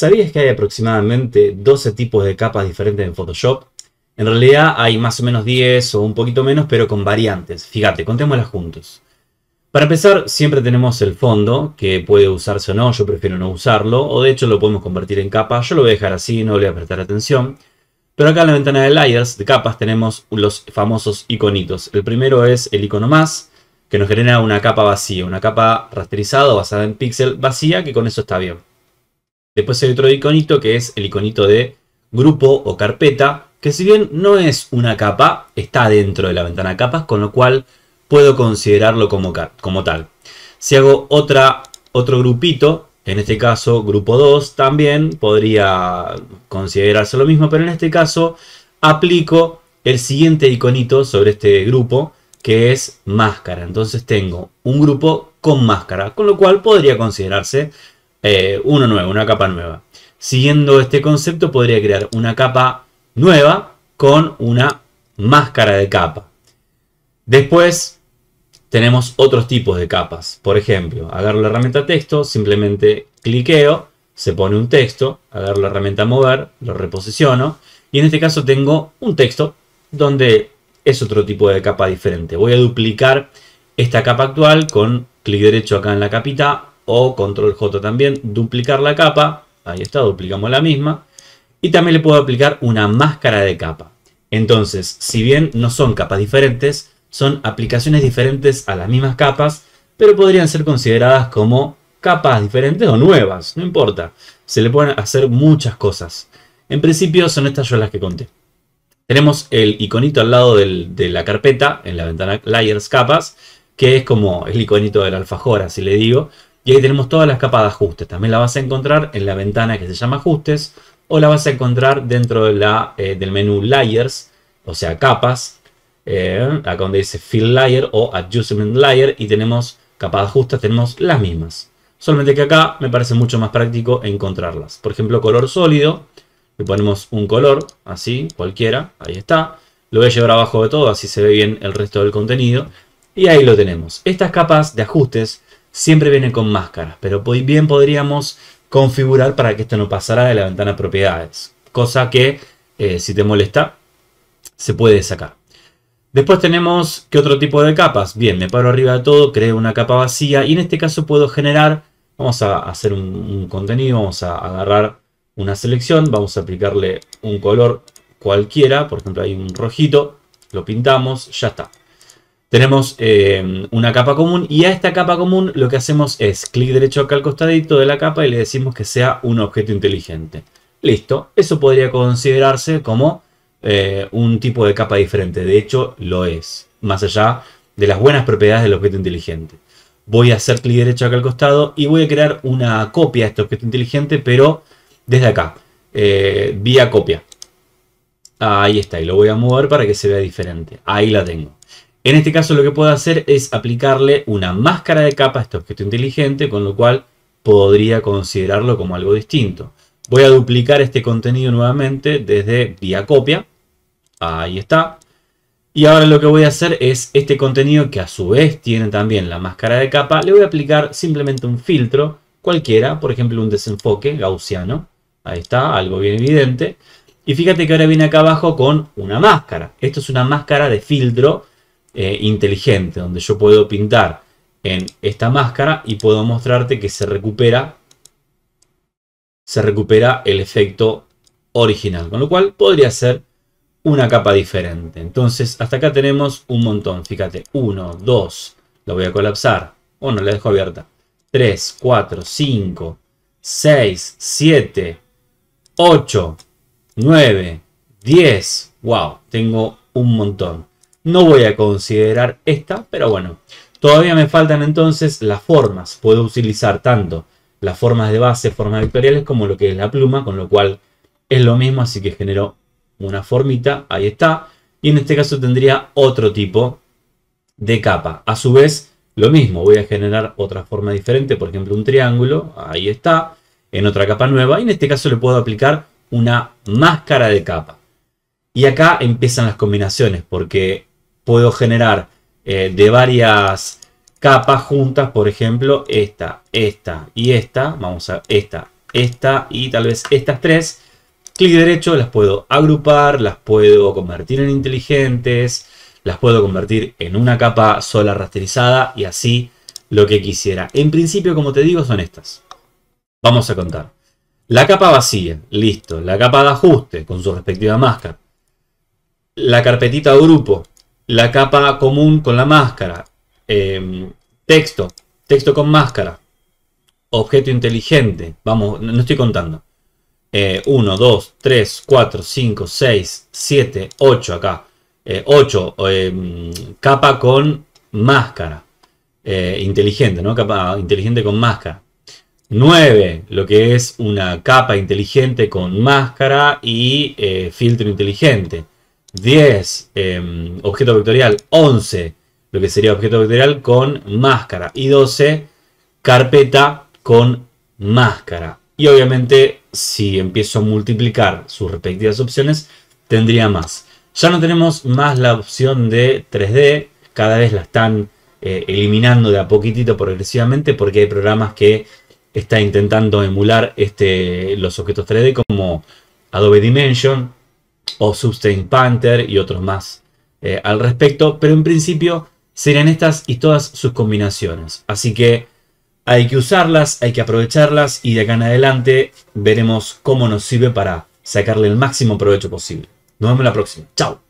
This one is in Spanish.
¿Sabías que hay aproximadamente 12 tipos de capas diferentes en Photoshop? En realidad hay más o menos 10 o un poquito menos, pero con variantes. Fíjate, contémoslas juntos. Para empezar, siempre tenemos el fondo, que puede usarse o no, yo prefiero no usarlo, o de hecho lo podemos convertir en capa, yo lo voy a dejar así, no le voy a prestar atención. Pero acá en la ventana de layers, de capas, tenemos los famosos iconitos. El primero es el icono más, que nos genera una capa vacía, una capa rasterizada basada en píxel vacía, que con eso está bien. Después hay otro iconito que es el iconito de grupo o carpeta, que si bien no es una capa, está dentro de la ventana capas, con lo cual puedo considerarlo como, como tal. Si hago otra, otro grupito, en este caso grupo 2, también podría considerarse lo mismo, pero en este caso aplico el siguiente iconito sobre este grupo, que es máscara. Entonces tengo un grupo con máscara, con lo cual podría considerarse eh, uno nuevo, una capa nueva. Siguiendo este concepto podría crear una capa nueva con una máscara de capa. Después tenemos otros tipos de capas. Por ejemplo, agarro la herramienta texto, simplemente cliqueo, se pone un texto, agarro la herramienta mover, lo reposiciono y en este caso tengo un texto donde es otro tipo de capa diferente. Voy a duplicar esta capa actual con clic derecho acá en la capita, o control J también, duplicar la capa, ahí está, duplicamos la misma, y también le puedo aplicar una máscara de capa. Entonces, si bien no son capas diferentes, son aplicaciones diferentes a las mismas capas, pero podrían ser consideradas como capas diferentes o nuevas, no importa. Se le pueden hacer muchas cosas. En principio son estas yo las que conté. Tenemos el iconito al lado de la carpeta, en la ventana Layers Capas, que es como el iconito del alfajor, así le digo, y ahí tenemos todas las capas de ajustes. También la vas a encontrar en la ventana que se llama ajustes o la vas a encontrar dentro de la, eh, del menú layers, o sea capas, eh, acá donde dice fill layer o adjustment layer y tenemos capas de ajustes, tenemos las mismas. Solamente que acá me parece mucho más práctico encontrarlas. Por ejemplo, color sólido, le ponemos un color, así, cualquiera, ahí está. Lo voy a llevar abajo de todo, así se ve bien el resto del contenido. Y ahí lo tenemos. Estas capas de ajustes siempre viene con máscaras, pero bien podríamos configurar para que esto no pasara de la ventana propiedades, cosa que eh, si te molesta se puede sacar. Después tenemos qué otro tipo de capas. Bien, me paro arriba de todo, creo una capa vacía y en este caso puedo generar, vamos a hacer un contenido, vamos a agarrar una selección, vamos a aplicarle un color cualquiera, por ejemplo hay un rojito, lo pintamos, ya está tenemos eh, una capa común y a esta capa común lo que hacemos es clic derecho acá al costadito de la capa y le decimos que sea un objeto inteligente. Listo, eso podría considerarse como eh, un tipo de capa diferente, de hecho lo es, más allá de las buenas propiedades del objeto inteligente. Voy a hacer clic derecho acá al costado y voy a crear una copia de este objeto inteligente, pero desde acá, eh, vía copia. Ahí está, y lo voy a mover para que se vea diferente. Ahí la tengo. En este caso lo que puedo hacer es aplicarle una máscara de capa a este objeto inteligente, con lo cual podría considerarlo como algo distinto. Voy a duplicar este contenido nuevamente desde vía copia. Ahí está. Y ahora lo que voy a hacer es este contenido que a su vez tiene también la máscara de capa. Le voy a aplicar simplemente un filtro cualquiera, por ejemplo un desenfoque gaussiano. Ahí está, algo bien evidente. Y fíjate que ahora viene acá abajo con una máscara. Esto es una máscara de filtro eh, inteligente, donde yo puedo pintar en esta máscara y puedo mostrarte que se recupera, se recupera el efecto original, con lo cual podría ser una capa diferente. Entonces, hasta acá tenemos un montón. Fíjate, 1, 2, lo voy a colapsar. Bueno, oh, no la dejo abierta. 3, 4, 5, 6, 7, 8, 9, 10. Wow, tengo un montón. No voy a considerar esta, pero bueno. Todavía me faltan entonces las formas. Puedo utilizar tanto las formas de base, formas vectoriales, como lo que es la pluma, con lo cual es lo mismo, así que genero una formita, ahí está. Y en este caso tendría otro tipo de capa. A su vez, lo mismo, voy a generar otra forma diferente, por ejemplo un triángulo, ahí está, en otra capa nueva. Y en este caso le puedo aplicar una máscara de capa. Y acá empiezan las combinaciones, porque puedo generar eh, de varias capas juntas, por ejemplo, esta, esta y esta, vamos a esta, esta y tal vez estas tres, clic derecho las puedo agrupar, las puedo convertir en inteligentes, las puedo convertir en una capa sola rasterizada y así lo que quisiera. En principio, como te digo, son estas. Vamos a contar. La capa vacía, listo. La capa de ajuste con su respectiva máscara. La carpetita grupo, la capa común con la máscara, em, texto, texto con máscara, objeto inteligente, vamos, no estoy contando. 1, 2, 3, 4, 5, 6, 7, 8 acá. 8, eh, em, capa con máscara. Eh, inteligente, ¿no? Capa inteligente con máscara. 9, lo que es una capa inteligente con máscara y eh, filtro inteligente. 10, em, objeto vectorial, 11, lo que sería objeto vectorial con máscara. Y 12, carpeta con máscara. Y obviamente, si empiezo a multiplicar sus respectivas opciones, tendría más. Ya no tenemos más la opción de 3D, cada vez la están eh, eliminando de a poquitito progresivamente porque hay programas que están intentando emular este, los objetos 3D como Adobe Dimension, o Substance Panther y otros más eh, al respecto, pero en principio serían estas y todas sus combinaciones. Así que hay que usarlas, hay que aprovecharlas y de acá en adelante veremos cómo nos sirve para sacarle el máximo provecho posible. Nos vemos la próxima. Chao.